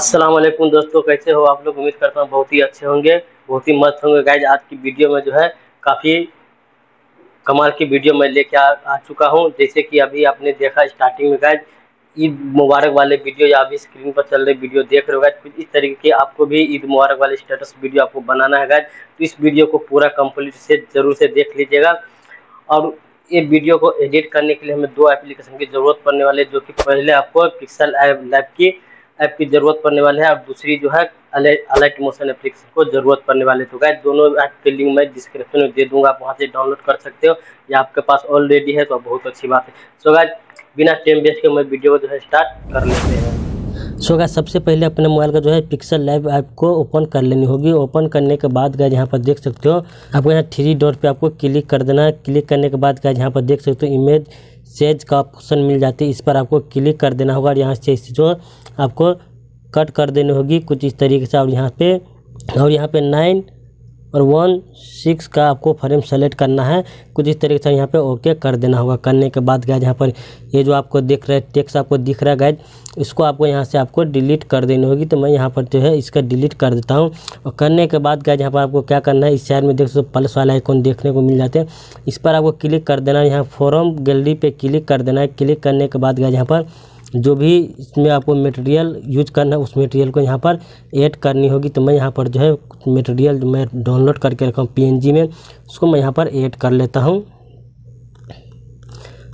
अस्सलाम वालेकुम दोस्तों कैसे हो आप लोग उम्मीद करता हूँ बहुत ही अच्छे होंगे बहुत ही मस्त होंगे गाइज आज की वीडियो में जो है काफ़ी कमाल की वीडियो मैं लेके आ, आ चुका हूँ जैसे कि अभी आपने देखा स्टार्टिंग में गाइज ईद मुबारक वाले वीडियो या अभी स्क्रीन पर चल रहे वीडियो देख रहे हो गाइज कुछ इस तरीके की आपको भी ईद मुबारक वाले स्टेटस वीडियो आपको बनाना है गाइज तो इस वीडियो को पूरा कम्प्लीट से ज़रूर से देख लीजिएगा और ये वीडियो को एडिट करने के लिए हमें दो एप्लीकेशन की ज़रूरत पड़ने वाली है जो कि पहले आपको पिक्सल ऐप लैब की ऐप की ज़रूरत पड़ने वाले हैं और दूसरी जो है अलर्ट मोशन एप्लीकेशन को ज़रूरत पड़ने वाले तो गाय दोनों ऐप के लिंक मैं डिस्क्रिप्शन में दे दूंगा आप वहाँ से डाउनलोड कर सकते हो या आपके पास ऑलरेडी है तो बहुत अच्छी बात है सो गाय बिना टाइम वेस्ट के मैं वीडियो को जो है स्टार्ट कर लेते हैं सो गैस सबसे पहले अपने मोबाइल का जो है पिक्सल लाइव ऐप को ओपन कर लेनी होगी ओपन करने के बाद गए यहाँ पर देख सकते हो आपको यहाँ थ्री डॉट पे आपको क्लिक कर देना है क्लिक करने के बाद गैज यहाँ पर देख सकते हो इमेज सेज का ऑप्शन मिल जाती है इस पर आपको क्लिक कर देना होगा और यहाँ से जो आपको कट कर देनी होगी कुछ इस तरीके से और यहाँ पे और यहाँ पे नाइन और वन सिक्स का आपको फ्रेम सेलेक्ट करना है कुछ इस तरीके से यहाँ पे ओके कर देना होगा करने के बाद गैज यहाँ पर ये जो आपको देख रहा है टेक्स्ट आपको दिख रहा है गैज इसको आपको यहाँ से आपको डिलीट कर देनी होगी तो मैं यहाँ पर जो है इसका डिलीट कर देता हूँ और करने के बाद गैज यहाँ पर आपको क्या करना है इस साइड में देख सकते प्लस वाला आइकॉन देखने को मिल जाते हैं इस पर आपको क्लिक कर देना है यहाँ फॉरम गैलरी पर क्लिक कर देना है क्लिक करने के बाद गैज यहाँ पर जो भी इसमें आपको मटेरियल यूज करना है उस मटेरियल को यहाँ पर ऐड करनी होगी तो मैं यहाँ पर जो है मटेरियल मैं डाउनलोड करके रखा हूँ पीएनजी में उसको मैं यहाँ पर ऐड कर लेता हूँ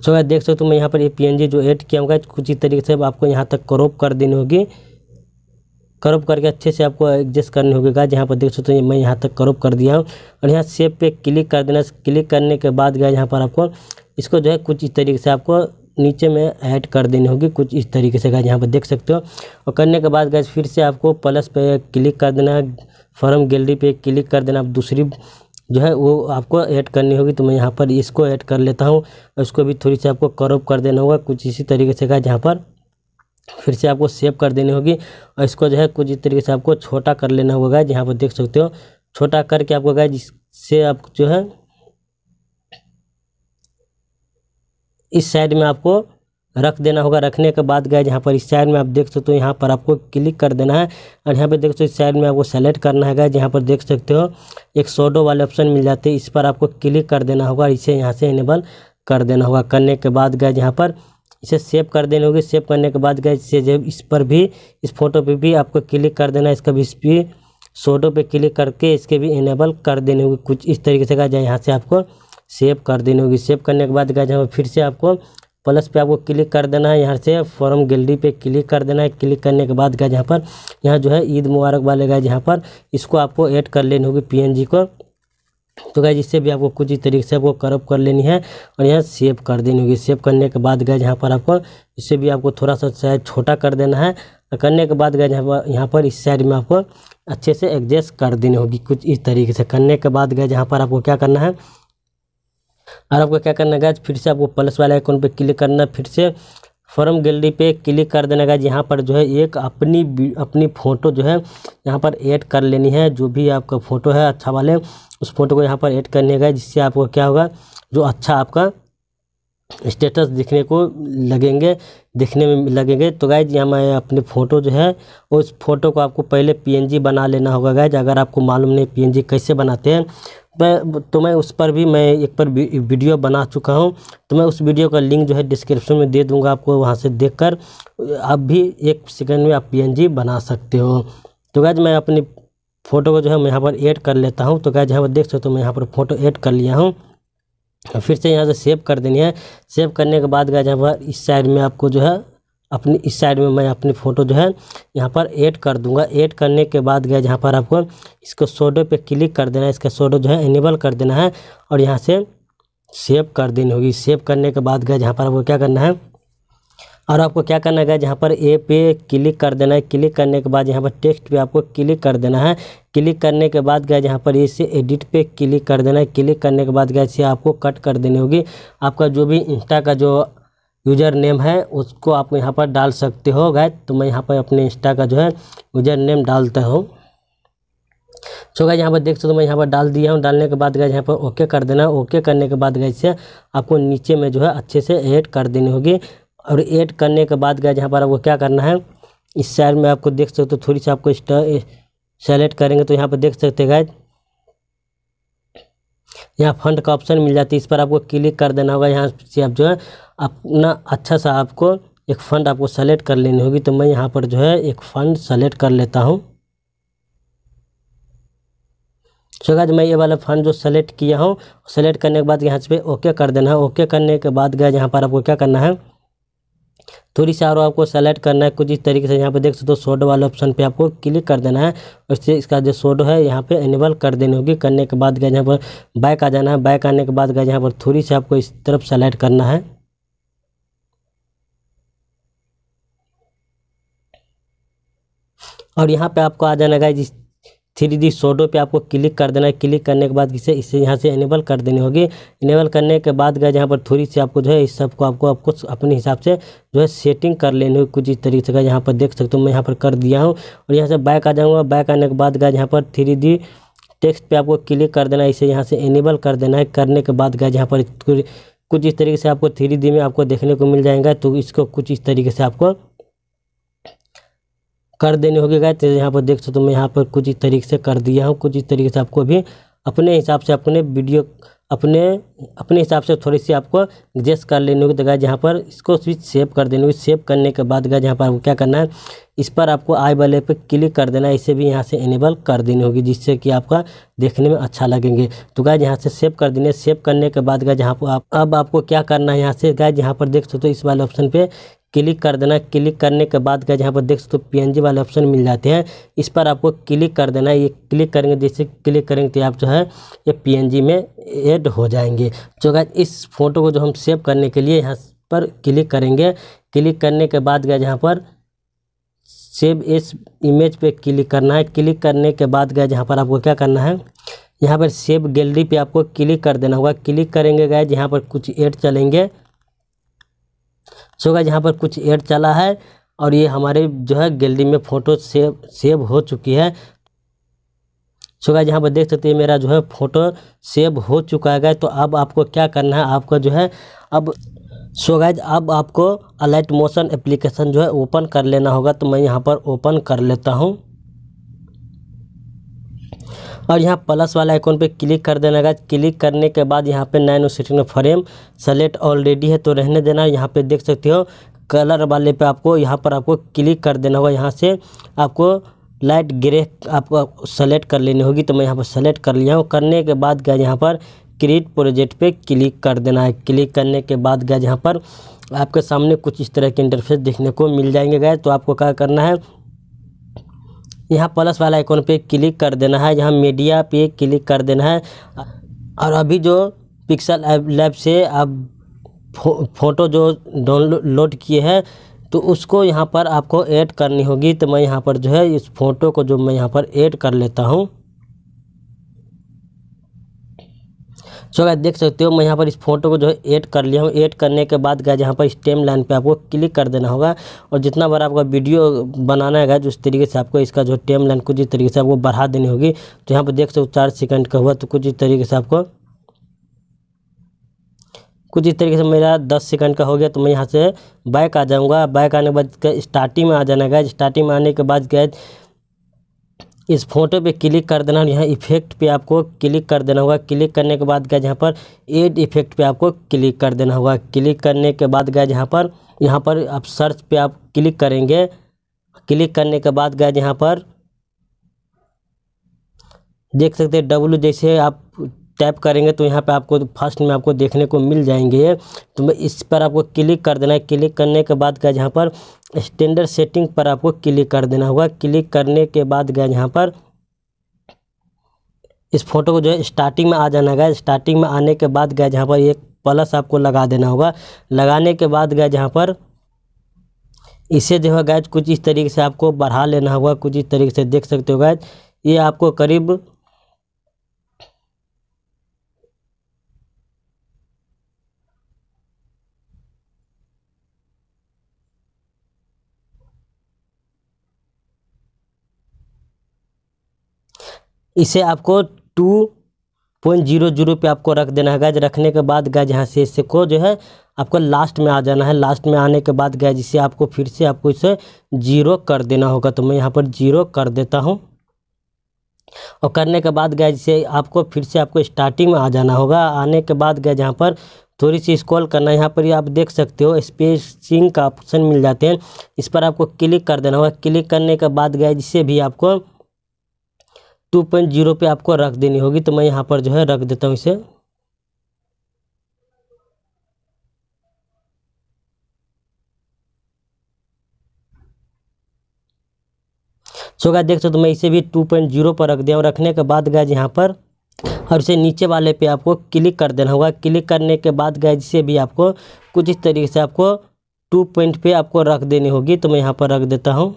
सो so, देख सकते हो तो मैं यहाँ पर ये पीएनजी जो ऐड किया होगा कुछ इस तरीके से आपको यहाँ तक क्रॉप कर देनी होगी क्रॉप करके अच्छे से आपको एडजस्ट करनी होगी गाइज यहाँ पर देख सकते हो मैं यहाँ तक क्रॉप कर दिया हूँ और यहाँ सेव पे क्लिक कर देना क्लिक करने के बाद गया यहाँ पर आपको इसको जो है कुछ इस तरीके से आपको नीचे में ऐड कर देनी होगी कुछ इस तरीके से गैस यहाँ पर देख सकते हो और करने के बाद गैस फिर से आपको प्लस पे क्लिक कर देना है फॉर्म गैलरी पे क्लिक कर देना आप दूसरी जो है वो आपको ऐड करनी होगी तो मैं यहाँ पर इसको ऐड कर लेता हूँ इसको भी थोड़ी सी आपको करोप कर देना होगा कुछ इसी तरीके से गैस यहाँ पर फिर से आपको सेव कर देनी होगी और इसको जो है कुछ इस तरीके से आपको छोटा कर लेना होगा यहाँ पर देख सकते हो छोटा करके आपको गाय जिससे आप जो है इस साइड में आपको रख देना होगा रखने के बाद गए यहाँ पर इस साइड में आप देख सकते हो यहाँ पर आपको क्लिक कर देना है और यहाँ पर देख सकते हो इस साइड में आपको सेलेक्ट करना है गए यहाँ पर देख सकते हो एक सोडो वाले ऑप्शन मिल जाते हैं इस पर आपको क्लिक कर देना होगा इसे यहाँ से इनेबल कर देना होगा करने के बाद गए यहाँ पर इसे सेव कर देना होगी सेव करने के बाद गए इसे जब इस पर भी इस फोटो पर भी आपको क्लिक कर देना है इसका भी इस सोडो पर क्लिक करके इसके भी इनेबल कर देने होगी कुछ इस तरीके से गए यहाँ से आपको सेव कर देनी होगी सेव करने के बाद गए जहाँ फिर से आपको प्लस पे आपको क्लिक कर देना है यहाँ से फॉर्म गैलरी पे क्लिक कर देना है क्लिक करने के बाद गए यहाँ पर यहाँ जो है ईद मुबारक वाले गए यहाँ पर इसको आपको ऐड कर लेनी होगी पीएनजी को तो गए इससे भी आपको कुछ इस तरीके से आपको करप कर लेनी है और यहाँ सेव कर देनी होगी सेव करने के बाद गए यहाँ पर आपको इससे भी आपको थोड़ा सा साइज छोटा कर देना है करने के बाद गए यहाँ पर यहाँ पर इस साइड में आपको अच्छे से एडजस्ट कर देनी होगी कुछ इस तरीके से करने के बाद गए यहाँ पर आपको क्या करना है और आपको क्या करना गाज फिर से आपको प्लस वाला आइकॉन पे क्लिक करना फिर से फॉर्म गैलरी पे क्लिक कर देना गाज यहाँ पर जो है एक अपनी अपनी फ़ोटो जो है यहाँ पर ऐड कर लेनी है जो भी आपका फ़ोटो है अच्छा वाले उस फोटो को यहाँ पर ऐड करने का जिससे आपको क्या होगा जो अच्छा आपका स्टेटस दिखने को लगेंगे दिखने में लगेंगे तो गाइज यहाँ मैं अपने फ़ोटो जो है उस फोटो को आपको पहले पीएनजी बना लेना होगा गाइज अगर आपको मालूम नहीं पीएनजी कैसे बनाते हैं मैं तो मैं उस पर भी मैं एक पर वीडियो बना चुका हूँ तो मैं उस वीडियो का लिंक जो है डिस्क्रिप्शन में दे दूँगा आपको वहाँ से देखकर आप भी एक सेकेंड में आप पीएनजी बना सकते हो तो गैज मैं अपनी फ़ोटो को जो है मैं यहाँ पर ऐड कर लेता हूँ तो गैज यहाँ पर देख सकते हो तो मैं यहाँ पर फ़ोटो ऐड कर लिया हूँ फिर से यहाँ से सेव कर देनी है सेव करने के बाद गैज यहाँ पर इस साइड में आपको जो है अपनी इस साइड में मैं अपनी फ़ोटो जो है यहाँ पर ऐड कर दूंगा ऐड करने के बाद गया जहाँ पर आपको इसको सोडो पे क्लिक कर देना है इसका सोडो जो है इनेबल कर देना है और यहाँ से सेव कर देनी होगी सेव करने के बाद गया जहाँ पर आपको क्या करना है और आपको क्या करना है जहाँ पर ए पे क्लिक कर देना है क्लिक करने के बाद यहाँ पर टेक्स्ट पे आपको क्लिक कर देना है क्लिक करने के बाद गया जहाँ पर इसे एडिट पे क्लिक कर देना है क्लिक करने के बाद गया इसे आपको कट कर देनी होगी आपका जो भी इंस्टा का जो यूज़र नेम है उसको आप यहाँ पर डाल सकते हो गाय तो मैं यहाँ पर अपने इंस्टा का जो है यूज़र नेम डालता हूँ सो गाय यहाँ पर देख सकते हो मैं यहाँ पर डाल दिया हूँ डालने के बाद गए यहाँ पर ओके कर देना ओके करने के बाद गए से आपको नीचे में जो है अच्छे से ऐड कर देनी होगी और ऐड करने के बाद गए यहाँ पर आपको क्या करना है इस साइड में आपको देख सकते हो तो थोड़ी सी आपको सेलेक्ट करेंगे तो यहाँ पर देख सकते हैं गए यहाँ फंड का ऑप्शन मिल जाती है इस पर आपको क्लिक कर देना होगा यहाँ से आप जो है अपना अच्छा सा आपको एक फ़ंड आपको सेलेक्ट कर लेनी होगी तो मैं यहाँ पर जो है एक फ़ंड सेलेक्ट कर लेता हूँ सो so, मैं ये वाला फंड जो सेलेक्ट किया हूँ सेलेक्ट करने के बाद यहाँ पे ओके कर देना है ओके करने के बाद गया यहाँ पर आपको क्या करना है थोड़ी सी आरो आपको सेलेक्ट करना है कुछ इस तरीके से यहाँ पे देख सकते हो सोडो वाले ऑप्शन पे आपको क्लिक कर देना है उससे इसका जो सोडो है यहाँ पे इनेबल कर देनी होगी करने के बाद गए यहाँ पर बैक आ जाना है बैक आने के बाद गए यहाँ पर थोड़ी सी आपको इस तरफ सेलेक्ट करना है और यहाँ पे आपको आ जाना गाइज इस थ्री डी शोडो पर आपको क्लिक कर देना है क्लिक करने के बाद इसे इसे यहाँ से इनेबल कर देनी होगी इनेबल करने के बाद गए यहाँ पर थोड़ी सी आपको जो है इस सबको आपको आपको अपने हिसाब से जो है सेटिंग कर लेनी होगी कुछ इस तरीके का यहाँ पर देख सकते हो मैं यहाँ पर कर दिया हूँ और यहाँ से बैक आ जाऊँगा बैक आने के बाद गए यहाँ पर थ्री डी टेक्स्ट पर आपको क्लिक कर देना है इसे यहाँ से इनेबल कर देना है करने के बाद गए यहाँ पर कुछ इस तरीके से आपको थ्री में आपको देखने को मिल जाएगा तो इसको कुछ इस तरीके से आपको कर देने होगी गए तो यहाँ पर देख सकते हो मैं यहाँ पर कुछ इस तरीके से कर दिया हूँ कुछ इस तरीके से आपको भी अपने हिसाब से अपने वीडियो अपने अपने हिसाब से थोड़ी सी आपको एडजस्ट कर लेनी होगी तो गाय जहाँ पर इसको स्विच सेव कर देनी होगी सेव करने के बाद गाय जहाँ पर आपको क्या करना है इस पर आपको आई वाले पर क्लिक कर देना है इसे भी यहाँ से इनेबल कर देनी होगी जिससे कि आपका देखने में अच्छा लगेंगे तो गाय यहाँ से सेव कर देने सेव करने के बाद गाय जहाँ पर आप अब आपको क्या करना है यहाँ से गाय जहाँ पर देख सकते हो इस वाले ऑप्शन पर क्लिक कर देना क्लिक करने के बाद गए यहाँ पर देख सकते हो पी वाले ऑप्शन मिल जाते हैं इस पर आपको क्लिक कर देना है ये क्लिक करेंगे जैसे क्लिक करेंगे तो आप जो है ये पी में ऐड हो जाएंगे जो तो गए इस फोटो को जो हम सेव करने के लिए यहाँ पर क्लिक करेंगे क्लिक करने के बाद गए यहाँ पर सेव इस इमेज पे क्लिक करना है क्लिक करने के बाद गए यहाँ पर आपको क्या करना है यहाँ पर सेव गैलरी पे आपको क्लिक कर देना होगा क्लिक करेंगे गए यहाँ पर कुछ एड चलेंगे सो गाइज यहाँ पर कुछ एड चला है और ये हमारे जो है गैलरी में फ़ोटो सेव सेव हो चुकी है सो गाइज यहाँ पर देख सकते हैं मेरा जो है फ़ोटो सेव हो चुका है तो अब आपको क्या करना है आपको जो है अब सो गाइज अब आपको अलाइट मोशन एप्लीकेशन जो है ओपन कर लेना होगा तो मैं यहाँ पर ओपन कर लेता हूँ और यहाँ प्लस वाला आइकॉन पे क्लिक कर देना गाइज क्लिक करने के बाद यहाँ पे nine setting frame select already है तो रहने देना यहाँ पे देख सकते हो कलर वाले पे आपको यहाँ पर आपको क्लिक कर देना होगा यहाँ से आपको लाइट ग्रे आपको सेलेक्ट कर लेनी होगी तो मैं यहाँ पर सेलेक्ट कर लिया हूँ करने के बाद गया यहाँ पर क्रिएट प्रोजेक्ट पे क्लिक कर देना है क्लिक करने के बाद गया यहाँ पर आपके सामने कुछ इस तरह के इंटरफेस देखने को मिल जाएंगे गए तो आपको क्या करना है यहाँ प्लस वाला आइकॉन पे क्लिक कर देना है यहाँ मीडिया पे क्लिक कर देना है और अभी जो पिक्सल लैब से आप फो, फोटो जो डाउनलोड किए हैं तो उसको यहाँ पर आपको ऐड करनी होगी तो मैं यहाँ पर जो है इस फोटो को जो मैं यहाँ पर ऐड कर लेता हूँ सो गाइस देख सकते हो मैं यहाँ पर इस फोटो को जो है ऐड कर लिया हूँ ऐड करने के बाद गाइस यहाँ पर स्टेम लाइन पर आपको क्लिक कर देना होगा और जितना बड़ा आपका वीडियो बनाना है उस तरीके से आपको इसका जो टेम लाइन कुछ इस तरीके से आपको बढ़ा देनी होगी तो यहाँ पर देख सकते हो चार सेकंड का हुआ तो कुछ इस तरीके से आपको कुछ इस तरीके से मेरा दस सेकंड का हो गया तो मैं यहाँ से बाइक आ जाऊँगा बाइक आने के बाद स्टार्टिंग में आ जाना गैज स्टार्टिंग में आने के बाद गैज इस फोटो पे क्लिक कर देना और यहाँ इफेक्ट पे आपको क्लिक कर देना होगा क्लिक करने के बाद गए यहाँ पर एड इफेक्ट पे आपको क्लिक कर देना होगा क्लिक करने के बाद गए यहाँ पर यहाँ पर आप सर्च पे आप क्लिक करेंगे क्लिक करने के बाद गए यहाँ पर देख सकते हैं डब्लू जैसे आप टैप करेंगे तो यहाँ पे आपको फर्स्ट में आपको देखने को मिल जाएंगे तो मैं इस पर आपको क्लिक कर देना है क्लिक करने के बाद गए यहाँ पर स्टैंडर्ड सेटिंग पर आपको क्लिक कर देना होगा क्लिक करने के बाद गए यहाँ पर इस फोटो को जो है स्टार्टिंग में आ जाना गया स्टार्टिंग में आने के बाद गए जहाँ पर एक प्लस आपको लगा देना होगा लगाने के बाद गए जहाँ पर इसे जो है गैज कुछ इस तरीके से आपको बढ़ा लेना होगा कुछ इस तरीके से देख सकते हो गैज ये आपको करीब इसे आपको टू पॉइंट जीरो जीरो पर आपको रख देना है गैज रखने के बाद गैज यहाँ से इसे को जो है आपको लास्ट में आ जाना है लास्ट में आने के बाद गैज इसे आपको फिर से आपको इसे जीरो कर देना होगा तो मैं यहाँ पर जीरो कर देता हूँ और करने के बाद गैज इसे आपको फिर से आपको स्टार्टिंग में आ जाना होगा आने के बाद गैज यहाँ पर थोड़ी सी स्क्रॉल करना है यहाँ पर आप देख सकते हो स्पेसिंग का ऑप्शन मिल जाते हैं इस पर आपको क्लिक कर देना होगा क्लिक करने के बाद गैज इसे भी आपको टू पॉइंट जीरो पर आपको रख देनी होगी तो मैं यहाँ पर जो है रख देता हूँ इसे सो गाय देख सकते तो मैं इसे भी टू पॉइंट जीरो पर रख दिया और रखने के बाद गाय यहाँ पर और इसे नीचे वाले पे आपको क्लिक कर देना होगा क्लिक करने के बाद गाय इसे भी आपको कुछ इस तरीके से आपको टू पॉइंट पे आपको रख देनी होगी तो मैं यहाँ पर रख देता हूँ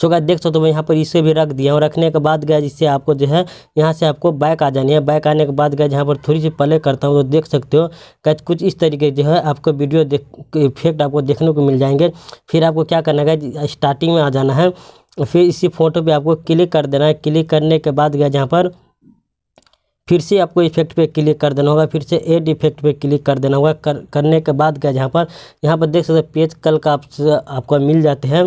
सो गाय देख सकते हो मैं यहाँ पर इसे भी रख दिया हूँ रखने के बाद गया इससे आपको जो है यहाँ से आपको बैक आ जानी है बैक आने के बाद गया जहाँ पर थोड़ी सी प्ले करता हूँ तो देख सकते हो गैज कुछ इस तरीके जो है आपको वीडियो देख इफेक्ट आपको देखने को मिल जाएंगे फिर आपको क्या करना है स्टार्टिंग में आ जाना है फिर इसी फोटो पर आपको क्लिक कर देना है क्लिक करने के बाद गया जहाँ पर फिर से आपको इफेक्ट पे क्लिक कर देना होगा फिर से एड इफेक्ट पे क्लिक कर देना होगा कर, करने के बाद गया जहाँ पर यहाँ पर देख सकते पेज कल का आप, आपको मिल जाते हैं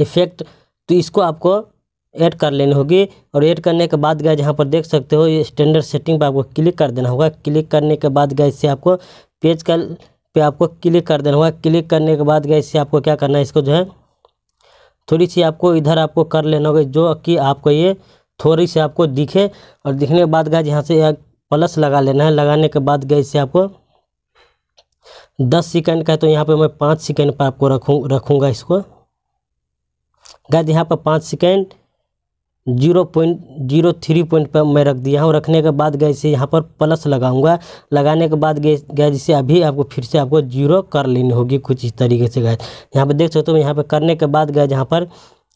इफेक्ट तो इसको आपको ऐड कर लेनी होगी और ऐड करने के बाद गए यहाँ पर देख सकते हो ये स्टैंडर्ड सेटिंग पर आपको क्लिक कर देना होगा क्लिक करने के बाद गए इससे आपको पेज कल पे आपको क्लिक कर देना होगा क्लिक करने के बाद गए इससे आपको क्या करना है इसको जो है थोड़ी सी आपको इधर आपको कर लेना होगा जो कि आपको ये थोड़ी सी आपको दिखे और दिखने के बाद गए यहाँ से प्लस लगा लेना है लगाने के बाद गए इससे आपको दस सेकेंड का है तो यहाँ पर मैं पाँच सेकेंड पर आपको रखूँ रखूँगा इसको गैद यहाँ पर पाँच second zero point zero three point पर मैं रख दिया हूँ रखने के बाद गए इसे यहाँ पर प्लस लगाऊंगा लगाने के बाद गए गए इसे अभी आपको फिर से आपको जीरो कर लेनी होगी कुछ इस तरीके से गए यहाँ पर देख सकते हो यहाँ पर करने के बाद गए जहाँ पर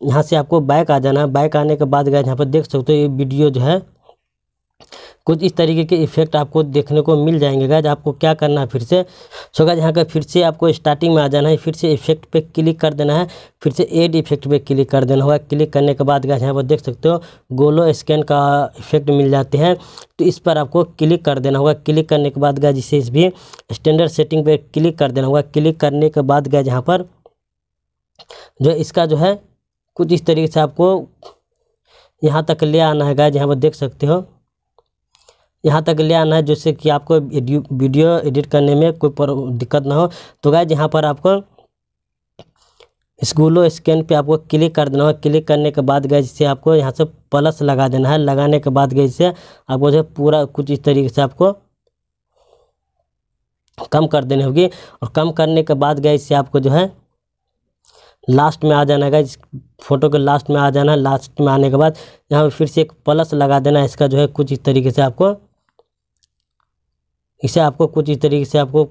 यहाँ से आपको बाइक आ जाना है बाइक आने के बाद गए जहाँ पर देख सकते हो ये वीडियो जो है कुछ इस तरीके के इफेक्ट आपको देखने को मिल जाएंगे गाइज आपको क्या करना है फिर से सो गाइज यहाँ का फिर से आपको स्टार्टिंग में आ जाना है फिर से इफेक्ट पे क्लिक कर देना है फिर से एड इफेक्ट पे क्लिक कर देना होगा क्लिक करने के बाद गाइज यहाँ पर देख सकते हो गोलो स्कैन का इफेक्ट मिल जाते हैं तो इस पर आपको क्लिक कर देना होगा क्लिक करने के बाद गाइज इसे इस भी स्टैंडर्ड सेटिंग पर क्लिक कर देना होगा क्लिक करने के बाद गाइज यहाँ पर जो इसका जो है कुछ इस तरीके से आपको यहाँ तक ले आना है गाइज यहाँ पर देख सकते हो यहाँ तक ले आना है जिससे कि आपको वीडियो एडिट करने में कोई दिक्कत ना हो तो गाय यहाँ पर आपको स्कूलों स्कैन पे आपको क्लिक कर देना है क्लिक करने के बाद गए जैसे आपको यहाँ से प्लस लगा देना है लगाने के बाद गए जैसे आपको जो पूरा कुछ इस तरीके से आपको कम कर देनी होगी और कम करने के बाद गए इससे आपको जो है लास्ट में आ जाना है इस फोटो के लास्ट में आ जाना है लास्ट में आने के बाद यहाँ पर फिर से एक प्लस लगा देना है इसका जो है कुछ इस तरीके से आपको इसे आपको कुछ इस तरीके से आपको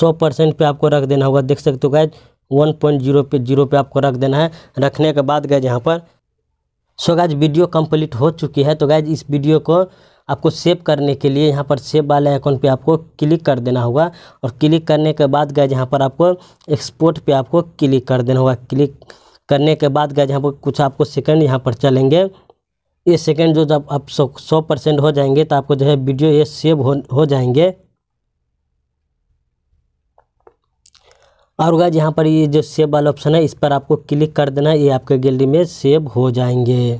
सौ परसेंट पर आपको रख देना होगा देख सकते हो गैज वन पॉइंट जीरो पे जीरो पे आपको रख देना है रखने के बाद गैज यहाँ पर सो गैज वीडियो कंप्लीट हो चुकी है तो गैज इस वीडियो को आपको सेव करने के लिए यहाँ पर सेव वाले अकाउंट पे आपको क्लिक कर देना होगा और क्लिक करने के बाद गैज यहाँ पर आपको एक्सपोर्ट पे आपको क्लिक कर देना होगा क्लिक करने के बाद गैज यहाँ पर कुछ आपको सेकेंड यहाँ पर चलेंगे ये सेकंड जो जब आप सौ सौ परसेंट हो जाएंगे तो आपको जो है वीडियो ये सेव हो हो जाएंगे और गाइज यहाँ पर ये जो सेव वाला ऑप्शन है इस पर आपको क्लिक कर देना ये आपके गैलरी में सेव हो जाएंगे